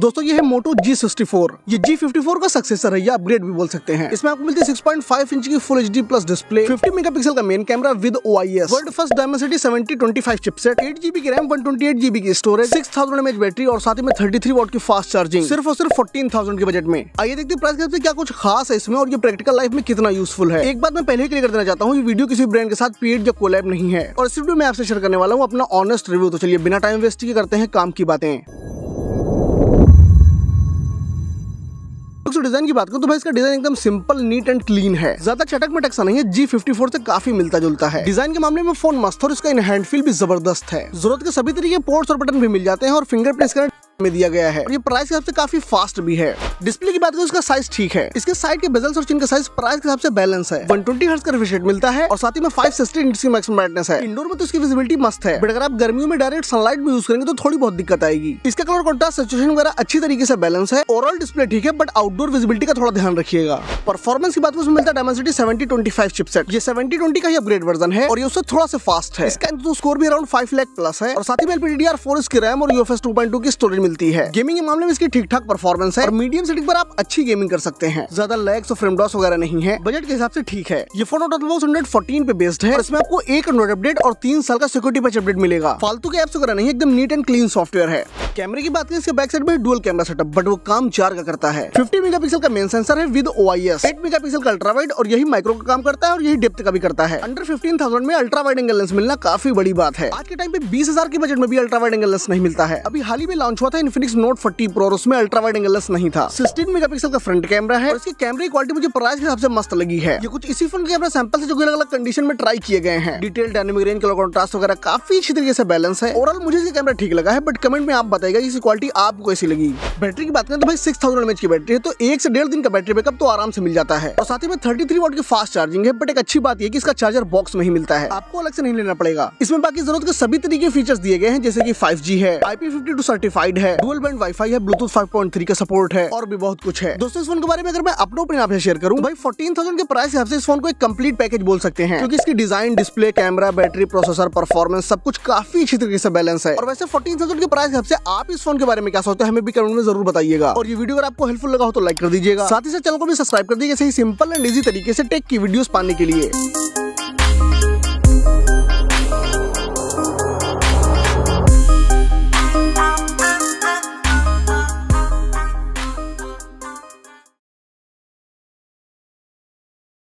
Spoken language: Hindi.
दोस्तों ये है मोटो G64 ये G54 का सक्सेसर है या अपग्रेड भी बोल सकते हैं इसमें आपको मिलती है 6.5 इंच की full H plus display 50 megapixel का main camera with O I S world first Dimensity 7025 chipset GB की रैम जीबी की स्टोरेज 6000 एमएच बैटरी और साथ ही में 33 थ्री की फास्ट चार्जिंग सिर्फ और सिर्फ फोर्टीन के बजट में आइए देखते प्राइस के क्या कुछ खास है इसमें और ये प्रैक्टिकल लाइफ में कितना यूजफुल है एक बात मैं पहले क्लियर देना चाहता हूँ ये वीडियो किसी ब्रांड के साथ पेड या कोलैब नहीं है और इस वीडियो में आपसे शेयर करने वाला हूँ अपना ऑनेस्ट रिव्यू तो चलिए बिना टाइम वेस्ट करते हैं काम की बातें अगर डिजाइन की बात करूं तो भाई इसका डिजाइन एकदम सिंपल नीट एंड क्लीन है ज्यादा चटक में टक्सा नहीं है जी फिफ्टी से काफी मिलता जुलता है डिजाइन के मामले में फोन मस्त और इसका इन हैंड फील भी जबरदस्त है जरूरत के सभी तरीके पोर्ट्स और बटन भी मिल जाते हैं और फिंगरप्रिंट स्कैनर में दिया गया है और ये प्राइस के हिसाब से काफी फास्ट भी है डिस्प्ले की बात करें उसका साइज ठीक है इसके साइड के बेजल्स और चिन का साइज प्राइस के हिसाब से बैलेंस है वन ट्वेंटी हर्ट का रिफ्रेशरेट मिलता है और साथ ही में फाइव सिक्सटी इंच की मैक्सिमम ब्राइटनेस है इंडोर में तो इसकी विजिबिलिटी मस्त है बट अगर आप गर्मियों में डायरेक्ट सनलाइट में यूज करेंगे तो थोड़ी बहुत दिक्कत आएगी इसका कलर कॉन्ट्रास्ट सिचुएशन वगैरह अच्छी तरीके से बैलेंस है ओवरऑल डिस्प्ले ठीक है बट आउटडोर विजिबिलिटी का थोड़ा ध्यान रखिएगा परफॉर्मेंस की बात उसमें मिलता है Dimensity seventy twenty five chipset ये सेवेंटी ट्वेंटी का ही अपग्रेड वर्जन है और ये उससे थोड़ा सा फास्ट है इसका स्कोर तो भी अराउंड फाइव लैक प्लस है और साथ ही में एलपीडीआर फोर इसकी रैम और यूएफएस टू पॉइंट टू की स्टोरेज मिलती मिलती है गेमिंग के मामले में इसकी ठीक ठाक परफॉर्मेंस है और मीडियम सेटिंग पर आप अच्छी गेमिंग कर सकते हैं ज्यादा लैग्स और फ्रेम डॉस वगैरह नहीं है बजट के हिसाब से ठीक है ये फोन हंड्रेड फोर्टीन पे बेस्ड है इसमें आपको एक एंड्रॉइड अपडेट और तीन साल का सिक्योरिटी पच अपडेट मिलेगा फालतू के एप्स वगैरह नहीं एकदम नीट एंड क्लीन सॉफ्टवेयर है कैमरे की बात करें इसके बैक साइड में डुअल कैमरा सेटअप बट वो काम चार का करता है मेगा पिक्सल का मेन सेंसर है with O I S eight mega pixel का अल्ट्रा वाइड और यही माइक्रो का काम करता है और यही डेप्थ का भी करता है अंडर फिफ्टीन थाउजेंड में अल्ट्रा वाइड एंगल लेंस मिलना काफी बड़ी बात है आज के टाइम पे बीस हजार के बजट में भी अल्ट्रा वाइड एंगल लेंस नहीं मिलता है अभी हाल ही में लॉन्च हुआ था इन्फिनिक्स नोट फोर्टी प्रो और उसमें अल्ट्रा वाइड एंगल नहीं था सिक्सटीन मेगा पिक्सल का फ्रंट कैमरा है और इसकी कैमरे की क्वालिटी मुझे प्राइस के हिसाब से मस्त लगी है ये कुछ इसी फ्रंट कैमरा सैंपल से जो अलग अलग कंडीशन में ट्राई किए गए हैं detail dynamic range colour contrast वगैरह काफी अच्छी तरीके से बैलेंस है ओवरऑल मुझे ये कैमरा ठीक लगा है बट कमेंट में आप बताएगा इसकी क्वालिटी आपको कैसी लगी बैटरी की बात करें तो भाई सिक्स थाउजेंड की बैटरी है तो एक से डेढ़ दिन का बैटरी बैकअप तो आराम से मिल जाता है और साथ ही में थर्टी थ्री की फास्ट चार्जिंग है बट एक अच्छी बात यह की इसका चार्जर बॉक्स में ही मिलता है आपको अलग से नहीं लेना पड़ेगा इसमें बाकी जरूरत के सभी तरीके फीचर्स दिए गए हैं जैसे की फाइव है आईपी फिफ्टी सर्टिफाइड है डुअल बैंड वाईफाई है ब्लूटूथ 5.3 का सपोर्ट है और भी बहुत कुछ है दोस्तों इस फोन के बारे में अगर मैं अपना ओपिनियन आपसे शेयर करूँ तो भाई फोर्टीन थाउजेंड के प्राइस हिसाब से इस फोन को एक कम्प्लीट पैकेज बोल सकते हैं क्योंकि इसकी design display camera battery processor performance सब कुछ काफी अच्छी तरीके से बैलेंस है और वैसे फोर्टीन थाउजेंड के प्राइस हिसाब से आप इस फोन के बारे में क्या सोचते हैं हमें भी कमेंट में जरूर बताइएगा और ये वीडियो अगर आपको हेल्पफुल लगा हो तो लाइक कर दीजिएगा साथ ही साथ चैनल को भी सब्सक्राइब कर दीजिए सही सिंपल एंड इजी तरीके से टेक की वीडियो पाने के लिए